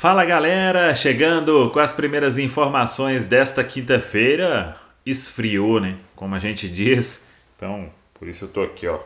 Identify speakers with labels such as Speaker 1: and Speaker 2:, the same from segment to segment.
Speaker 1: Fala galera, chegando com as primeiras informações desta quinta-feira. Esfriou, né? Como a gente diz. Então, por isso eu tô aqui, ó.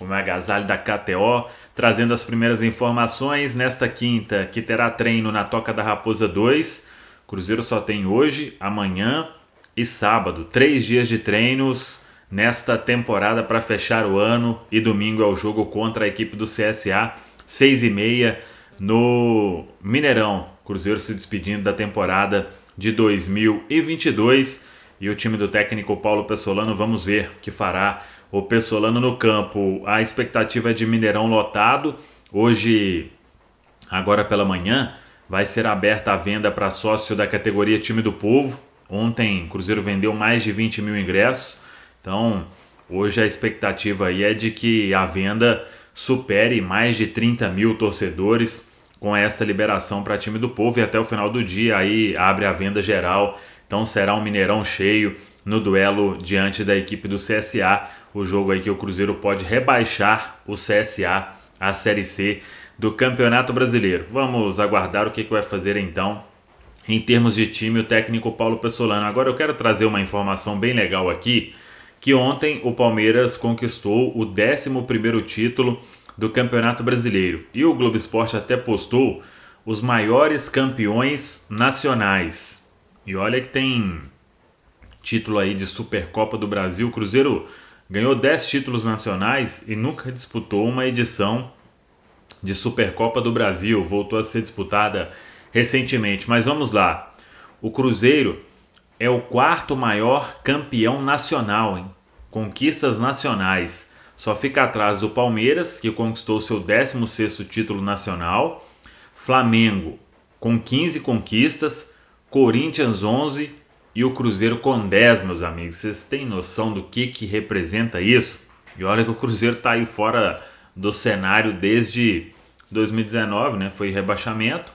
Speaker 1: O meu agasalho da KTO, trazendo as primeiras informações nesta quinta, que terá treino na Toca da Raposa 2. Cruzeiro só tem hoje, amanhã e sábado. Três dias de treinos nesta temporada para fechar o ano. E domingo é o jogo contra a equipe do CSA, seis e meia no Mineirão. Cruzeiro se despedindo da temporada de 2022 e o time do técnico Paulo Pessolano, vamos ver o que fará o Pessolano no campo. A expectativa é de Mineirão lotado. Hoje, agora pela manhã, vai ser aberta a venda para sócio da categoria Time do Povo. Ontem, Cruzeiro vendeu mais de 20 mil ingressos. Então, hoje a expectativa aí é de que a venda supere mais de 30 mil torcedores com esta liberação para time do povo e até o final do dia aí abre a venda geral. Então será um Mineirão cheio no duelo diante da equipe do CSA, o jogo aí que o Cruzeiro pode rebaixar o CSA à Série C do Campeonato Brasileiro. Vamos aguardar o que, que vai fazer então em termos de time o técnico Paulo Pessolano. Agora eu quero trazer uma informação bem legal aqui, que ontem o Palmeiras conquistou o 11º título do Campeonato Brasileiro. E o Globo Esporte até postou os maiores campeões nacionais. E olha que tem título aí de Supercopa do Brasil. O Cruzeiro ganhou 10 títulos nacionais e nunca disputou uma edição de Supercopa do Brasil. Voltou a ser disputada recentemente. Mas vamos lá. O Cruzeiro é o quarto maior campeão nacional, em conquistas nacionais. Só fica atrás do Palmeiras, que conquistou seu 16º título nacional, Flamengo com 15 conquistas, Corinthians 11 e o Cruzeiro com 10, meus amigos. Vocês têm noção do que que representa isso? E olha que o Cruzeiro está aí fora do cenário desde 2019, né? Foi rebaixamento.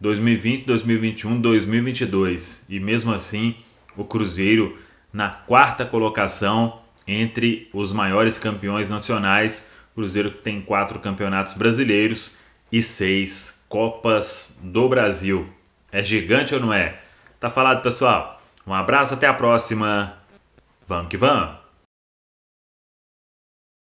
Speaker 1: 2020, 2021, 2022. E mesmo assim, o Cruzeiro na quarta colocação entre os maiores campeões nacionais. O Cruzeiro tem quatro campeonatos brasileiros e seis Copas do Brasil. É gigante ou não é? Tá falado, pessoal? Um abraço, até a próxima. Vamos que vamos!